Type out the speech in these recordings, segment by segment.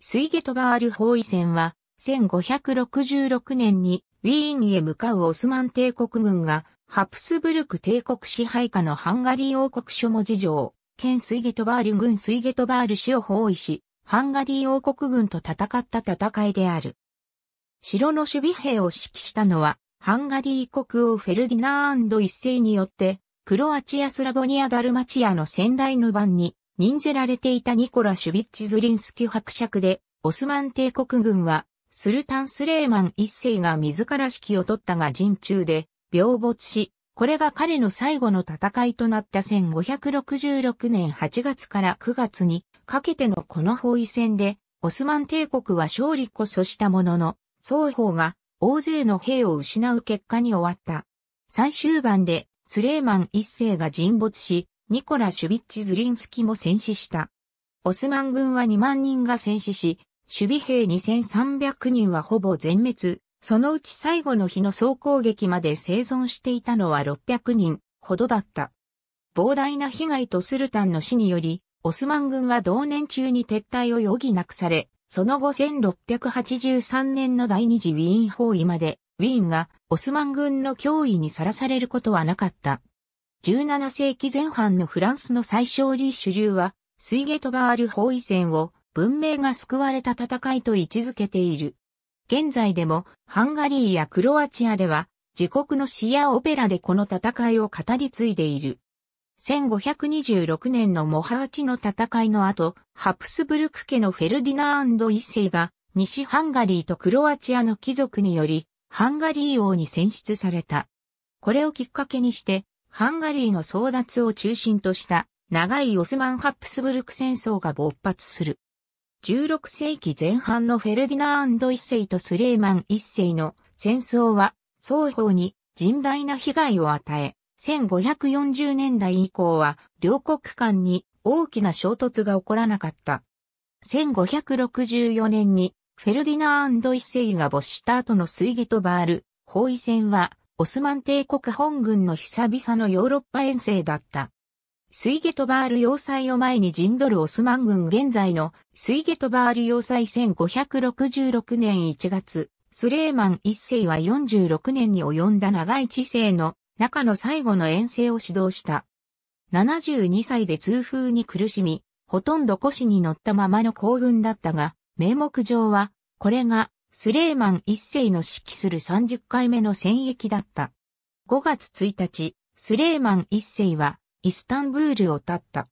スイゲトバール包囲戦は、1566年にウィーンへ向かうオスマン帝国軍が、ハプスブルク帝国支配下のハンガリー王国諸文字城、県スイゲトバール軍スイゲトバール市を包囲し、ハンガリー王国軍と戦った戦いである。城の守備兵を指揮したのは、ハンガリー国王フェルディナーンド一世によって、クロアチアスラボニア・ダルマチアの先代の番に任せられていたニコラ・シュビッチ・ズリンスキ伯爵で、オスマン帝国軍は、スルタン・スレーマン一世が自ら指揮を取ったが陣中で、病没し、これが彼の最後の戦いとなった1566年8月から9月にかけてのこの包囲戦で、オスマン帝国は勝利こそしたものの、双方が大勢の兵を失う結果に終わった。最終盤で、スレーマン一世が沈没し、ニコラ・シュビッチ・ズリンスキも戦死した。オスマン軍は2万人が戦死し、守備兵2300人はほぼ全滅、そのうち最後の日の総攻撃まで生存していたのは600人ほどだった。膨大な被害とスルタンの死により、オスマン軍は同年中に撤退を余儀なくされ、その後1683年の第二次ウィーン包囲まで、ウィーンがオスマン軍の脅威にさらされることはなかった。17世紀前半のフランスの最小リ主流は、スイゲトバール包囲戦を文明が救われた戦いと位置づけている。現在でも、ハンガリーやクロアチアでは、自国の詩やオペラでこの戦いを語り継いでいる。1526年のモハーチの戦いの後、ハプスブルク家のフェルディナーンド一世が、西ハンガリーとクロアチアの貴族により、ハンガリー王に選出された。これをきっかけにして、ハンガリーの争奪を中心とした長いオスマン・ハプスブルク戦争が勃発する。16世紀前半のフェルディナー一世とスレーマン一世の戦争は双方に甚大な被害を与え、1540年代以降は両国間に大きな衝突が起こらなかった。1564年にフェルディナー一世が没した後の水イゲトバール包囲戦はオスマン帝国本軍の久々のヨーロッパ遠征だった。スイゲトバール要塞を前に陣取るオスマン軍現在のスイゲトバール要塞1566年1月、スレーマン一世は46年に及んだ長い治世の中の最後の遠征を指導した。72歳で痛風に苦しみ、ほとんど腰に乗ったままの行軍だったが、名目上は、これがスレーマン一世の指揮する30回目の戦役だった。5月1日、スレーマン一世はイスタンブールを立った。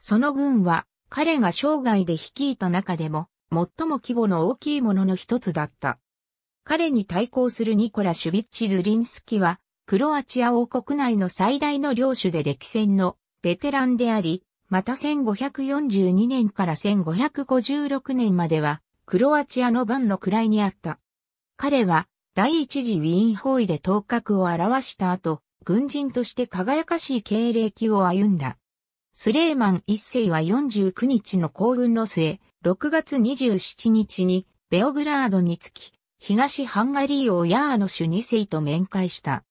その軍は彼が生涯で率いた中でも最も規模の大きいものの一つだった。彼に対抗するニコラ・シュビッチ・ズリンスキはクロアチア王国内の最大の領主で歴戦のベテランであり、また1542年から1556年まではクロアチアのバンの位にあった。彼は第一次ウィーン包囲で頭角を表した後、軍人として輝かしい経歴を歩んだ。スレーマン一世は49日の行軍の末、6月27日にベオグラードに着き、東ハンガリー王ヤーノシュ世と面会した。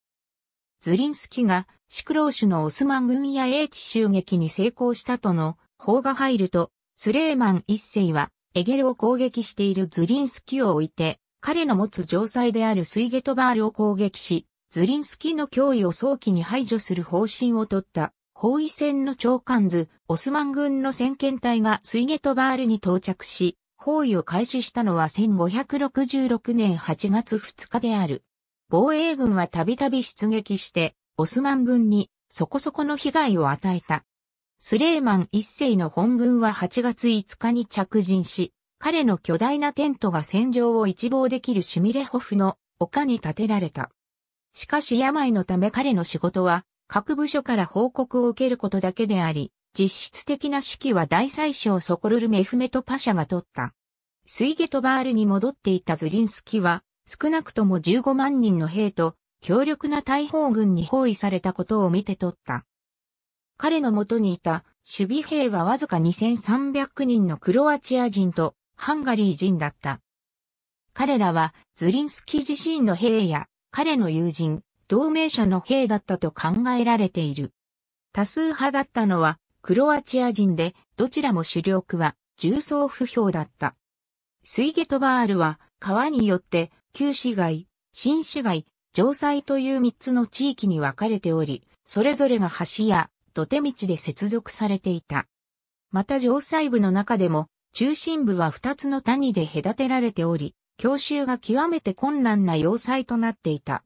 ズリンスキがシクローシュのオスマン軍や英知襲撃に成功したとの法が入ると、スレーマン一世はエゲルを攻撃しているズリンスキを置いて、彼の持つ城塞であるスイゲトバールを攻撃し、ズリンスキの脅威を早期に排除する方針を取った包囲戦の長官図、オスマン軍の先遣隊がスイゲトバールに到着し、包囲を開始したのは1566年8月2日である。防衛軍はたびたび出撃して、オスマン軍にそこそこの被害を与えた。スレーマン一世の本軍は8月5日に着陣し、彼の巨大なテントが戦場を一望できるシミレホフの丘に建てられた。しかし病のため彼の仕事は、各部署から報告を受けることだけであり、実質的な指揮は大宰相ソコルル・メフメト・パシャが取った。スイゲトバールに戻っていたズリンスキは、少なくとも15万人の兵と、強力な大砲軍に包囲されたことを見て取った。彼のもとにいた守備兵はわずか2300人のクロアチア人とハンガリー人だった。彼らはズリンスキ自身の兵や彼の友人、同盟者の兵だったと考えられている。多数派だったのはクロアチア人でどちらも主力は重装不評だった。スイゲトバールは川によって旧市街、新市街、城塞という三つの地域に分かれており、それぞれが橋や土手道で接続されていた。また城西部の中でも、中心部は二つの谷で隔てられており、教習が極めて困難な要塞となっていた。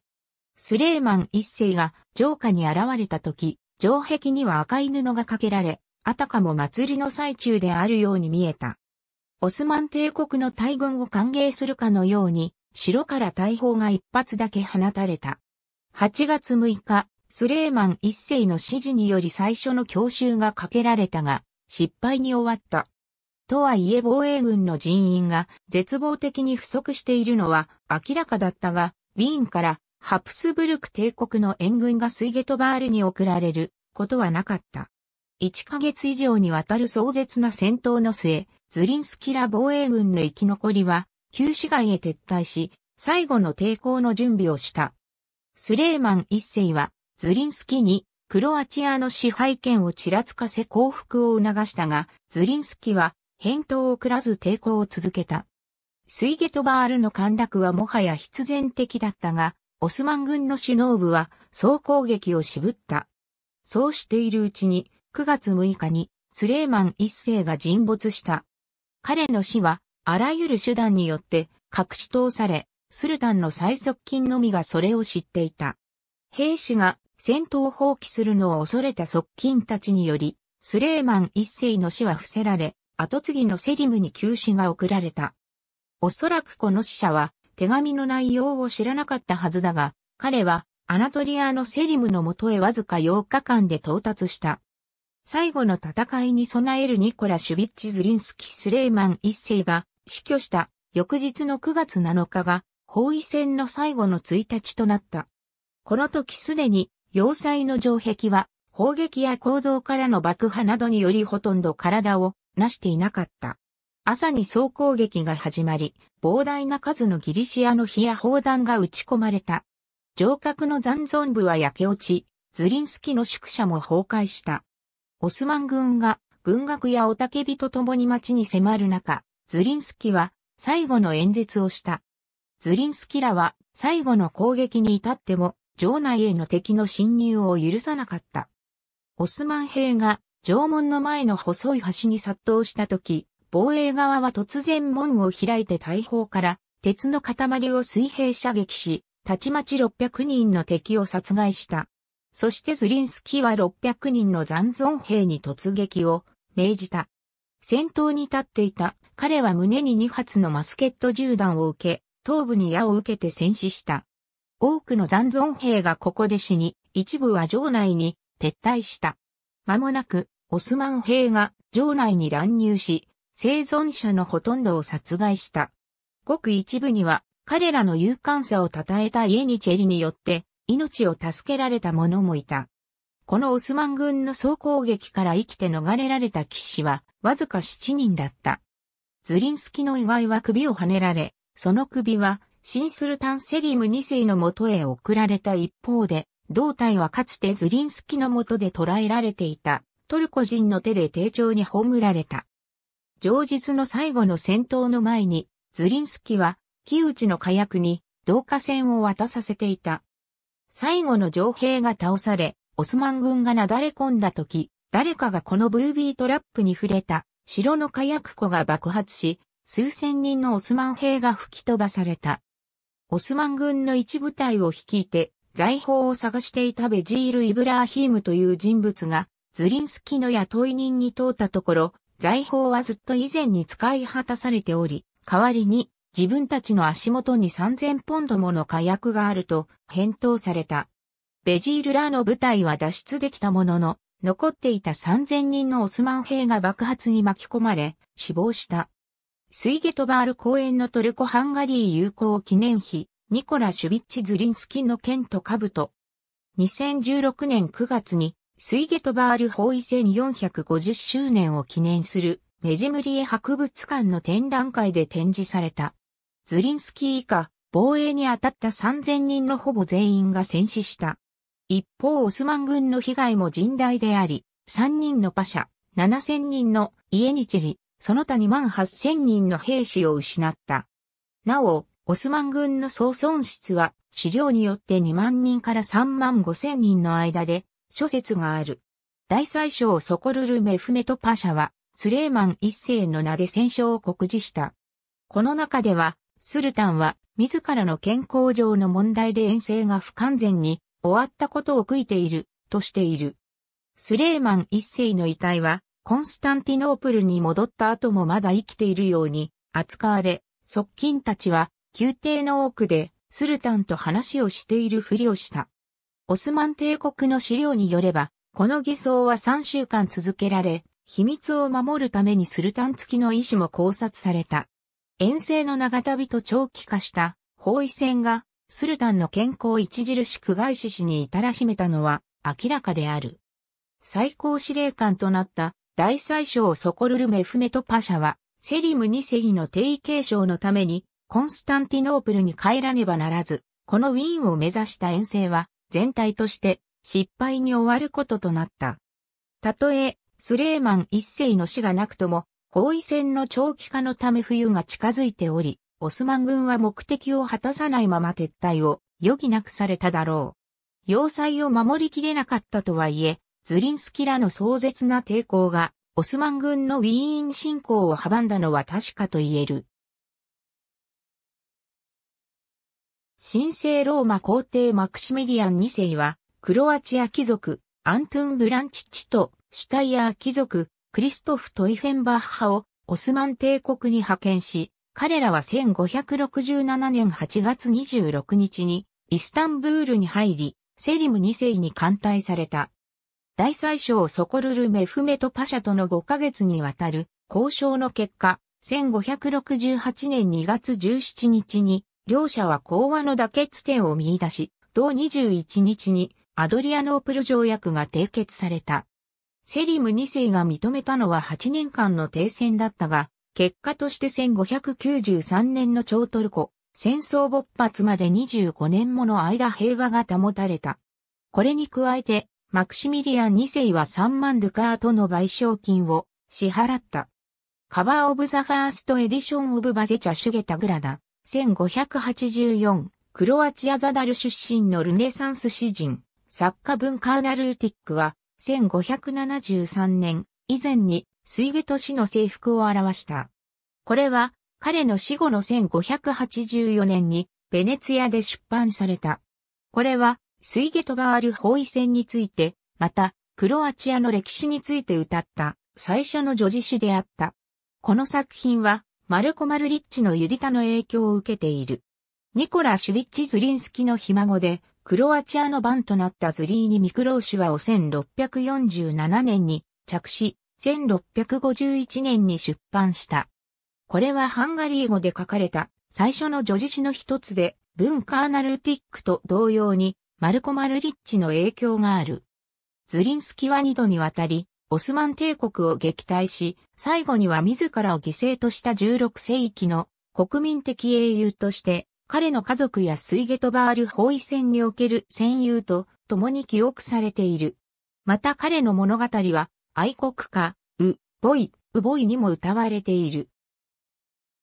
スレーマン一世が城下に現れた時、城壁には赤い布がかけられ、あたかも祭りの最中であるように見えた。オスマン帝国の大軍を歓迎するかのように、城から大砲が一発だけ放たれた。8月6日、スレーマン一世の指示により最初の強襲がかけられたが、失敗に終わった。とはいえ防衛軍の人員が絶望的に不足しているのは明らかだったが、ウィーンからハプスブルク帝国の援軍がスイゲトバールに送られることはなかった。1ヶ月以上にわたる壮絶な戦闘の末、ズリンスキラ防衛軍の生き残りは、旧市街へ撤退し、最後の抵抗の準備をした。スレーマン一世は、ズリンスキにクロアチアの支配権をちらつかせ降伏を促したが、ズリンスキは返答をくらず抵抗を続けた。スイゲトバールの陥落はもはや必然的だったが、オスマン軍の首脳部は総攻撃を渋った。そうしているうちに、9月6日にスレーマン一世が沈没した。彼の死は、あらゆる手段によって隠し通され、スルタンの最側近のみがそれを知っていた。兵士が戦闘を放棄するのを恐れた側近たちにより、スレーマン一世の死は伏せられ、後継ぎのセリムに急死が送られた。おそらくこの死者は、手紙の内容を知らなかったはずだが、彼は、アナトリアのセリムのもとへわずか8日間で到達した。最後の戦いに備えるニコラ・シュビッチ・ズリンスキ・スレーマン一世が死去した翌日の9月7日が包囲戦の最後の1日となった。この時すでに要塞の城壁は、砲撃や行動からの爆破などによりほとんど体をなしていなかった。朝に総攻撃が始まり、膨大な数のギリシアの火や砲弾が撃ち込まれた。城郭の残存部は焼け落ち、ズリンスキの宿舎も崩壊した。オスマン軍が軍学や雄たけびと共に町に迫る中、ズリンスキは最後の演説をした。ズリンスキらは最後の攻撃に至っても城内への敵の侵入を許さなかった。オスマン兵が城門の前の細い橋に殺到した時、防衛側は突然門を開いて大砲から鉄の塊を水平射撃し、たちまち600人の敵を殺害した。そしてズリンスキは600人の残存兵に突撃を命じた。先頭に立っていた彼は胸に2発のマスケット銃弾を受け、頭部に矢を受けて戦死した。多くの残存兵がここで死に、一部は城内に撤退した。間もなく、オスマン兵が城内に乱入し、生存者のほとんどを殺害した。ごく一部には、彼らの勇敢さを称えたイエニチェリによって、命を助けられた者もいた。このオスマン軍の総攻撃から生きて逃れられた騎士は、わずか7人だった。ズリンスキの意外は首をはねられ、その首はシンスルタンセリム2世の元へ送られた一方で、胴体はかつてズリンスキの元で捕らえられていたトルコ人の手で丁重に葬られた。上日の最後の戦闘の前に、ズリンスキは、木内の火薬に、同化船を渡させていた。最後の城兵が倒され、オスマン軍がなだれ込んだ時、誰かがこのブービートラップに触れた、城の火薬庫が爆発し、数千人のオスマン兵が吹き飛ばされた。オスマン軍の一部隊を率いて、財宝を探していたベジール・イブラーヒームという人物が、ズリンスキの雇い人に通ったところ、財宝はずっと以前に使い果たされており、代わりに自分たちの足元に3000ポンドもの火薬があると返答された。ベジールらの部隊は脱出できたものの、残っていた3000人のオスマン兵が爆発に巻き込まれ、死亡した。スイゲトバール公園のトルコ・ハンガリー友好記念碑、ニコラ・シュビッチ・ズリンスキの剣と兜。2016年9月に、スイゲトバール包囲戦450周年を記念する、メジムリエ博物館の展覧会で展示された。ズリンスキー以下、防衛に当たった3000人のほぼ全員が戦死した。一方、オスマン軍の被害も甚大であり、3人のパシャ、7000人のイエニチェリ、その他2万8000人の兵士を失った。なお、オスマン軍の総損失は、資料によって2万人から3万5000人の間で、諸説がある。大宰相ソコルルメフメトパシャは、スレーマン一世の名で戦勝を告示した。この中では、スルタンは、自らの健康上の問題で遠征が不完全に終わったことを悔いている、としている。スレーマン一世の遺体は、コンスタンティノープルに戻った後もまだ生きているように扱われ、側近たちは宮廷の奥でスルタンと話をしているふりをした。オスマン帝国の資料によれば、この偽装は3週間続けられ、秘密を守るためにスルタン付きの医師も考察された。遠征の長旅と長期化した包囲戦がスルタンの健康著しく外死死に至らしめたのは明らかである。最高司令官となった大宰相ソコルルメフメトパシャは、セリム2世の定位継承のために、コンスタンティノープルに帰らねばならず、このウィーンを目指した遠征は、全体として失敗に終わることとなった。たとえ、スレーマン1世の死がなくとも、包囲戦の長期化のため冬が近づいており、オスマン軍は目的を果たさないまま撤退を余儀なくされただろう。要塞を守りきれなかったとはいえ、ズリンスキらの壮絶な抵抗が、オスマン軍のウィーン侵攻を阻んだのは確かと言える。神聖ローマ皇帝マクシミリアン2世は、クロアチア貴族、アントゥン・ブランチッチと、シュタイヤー貴族、クリストフ・トイフェンバッハを、オスマン帝国に派遣し、彼らは1567年8月26日に、イスタンブールに入り、セリム2世に艦隊された。大宰相ソコルル・メフメト・パシャとの5ヶ月にわたる交渉の結果、1568年2月17日に、両者は講和の妥結点を見出し、同21日にアドリアノープル条約が締結された。セリム2世が認めたのは8年間の停戦だったが、結果として1593年の超トルコ、戦争勃発まで25年もの間平和が保たれた。これに加えて、マクシミリアン2世は3万ドゥカーとの賠償金を支払った。カバーオブザファーストエディションオブバゼチャシュゲタグラダ、1584、クロアチアザダル出身のルネサンス詩人、作家文カーナルーティックは、1573年以前に水下都市の征服を表した。これは、彼の死後の1584年に、ベネツィアで出版された。これは、スイゲトバール包囲戦について、また、クロアチアの歴史について歌った最初の女子詩であった。この作品は、マルコ・マルリッチのユディタの影響を受けている。ニコラ・シュビッチ・ズリンスキのひ孫で、クロアチアの番となったズリーニ・ミクローシュはを1647年に着し、1651年に出版した。これはハンガリー語で書かれた最初の女子詩の一つで、文カーナルティックと同様にマルコ・マルリッチの影響がある。ズリンスキは二度にわたり、オスマン帝国を撃退し、最後には自らを犠牲とした16世紀の国民的英雄として、彼の家族やスイゲトバール包囲戦における戦友と共に記憶されている。また彼の物語は、愛国歌、う、ボイ、うボイにも歌われている。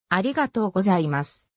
ありがとうございます。